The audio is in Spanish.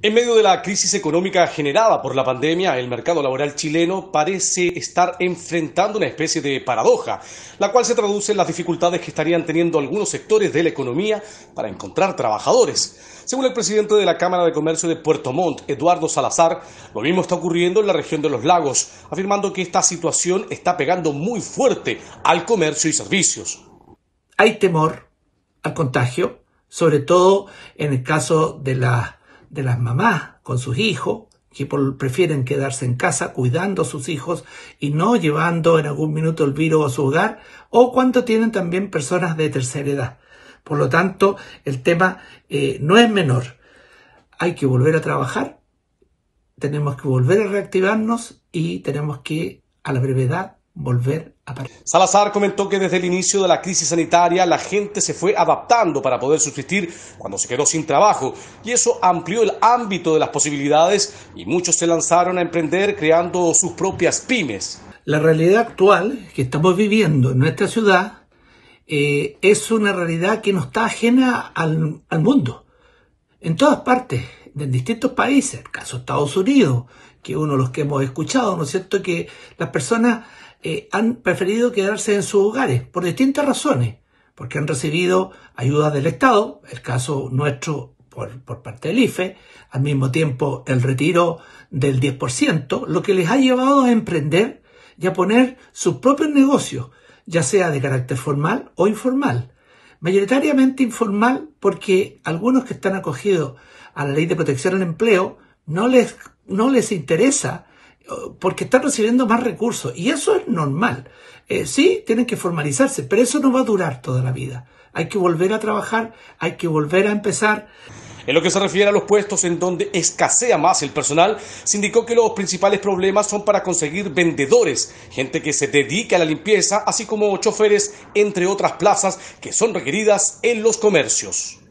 En medio de la crisis económica generada por la pandemia, el mercado laboral chileno parece estar enfrentando una especie de paradoja, la cual se traduce en las dificultades que estarían teniendo algunos sectores de la economía para encontrar trabajadores. Según el presidente de la Cámara de Comercio de Puerto Montt, Eduardo Salazar, lo mismo está ocurriendo en la región de los lagos, afirmando que esta situación está pegando muy fuerte al comercio y servicios. Hay temor al contagio, sobre todo en el caso de la de las mamás con sus hijos, que prefieren quedarse en casa cuidando a sus hijos y no llevando en algún minuto el virus a su hogar, o cuando tienen también personas de tercera edad. Por lo tanto, el tema eh, no es menor. Hay que volver a trabajar, tenemos que volver a reactivarnos y tenemos que, a la brevedad, volver a Salazar comentó que desde el inicio de la crisis sanitaria la gente se fue adaptando para poder subsistir cuando se quedó sin trabajo y eso amplió el ámbito de las posibilidades y muchos se lanzaron a emprender creando sus propias pymes. La realidad actual que estamos viviendo en nuestra ciudad eh, es una realidad que no está ajena al, al mundo. En todas partes, en distintos países, el caso de Estados Unidos, que uno de los que hemos escuchado, ¿no es cierto?, que las personas eh, han preferido quedarse en sus hogares por distintas razones, porque han recibido ayudas del Estado, el caso nuestro por, por, parte del IFE, al mismo tiempo el retiro del 10%, lo que les ha llevado a emprender y a poner sus propios negocios, ya sea de carácter formal o informal. Mayoritariamente informal porque algunos que están acogidos a la ley de protección al empleo no les, no les interesa porque están recibiendo más recursos y eso es normal. Eh, sí, tienen que formalizarse, pero eso no va a durar toda la vida. Hay que volver a trabajar, hay que volver a empezar. En lo que se refiere a los puestos en donde escasea más el personal, se indicó que los principales problemas son para conseguir vendedores, gente que se dedica a la limpieza, así como choferes, entre otras plazas que son requeridas en los comercios.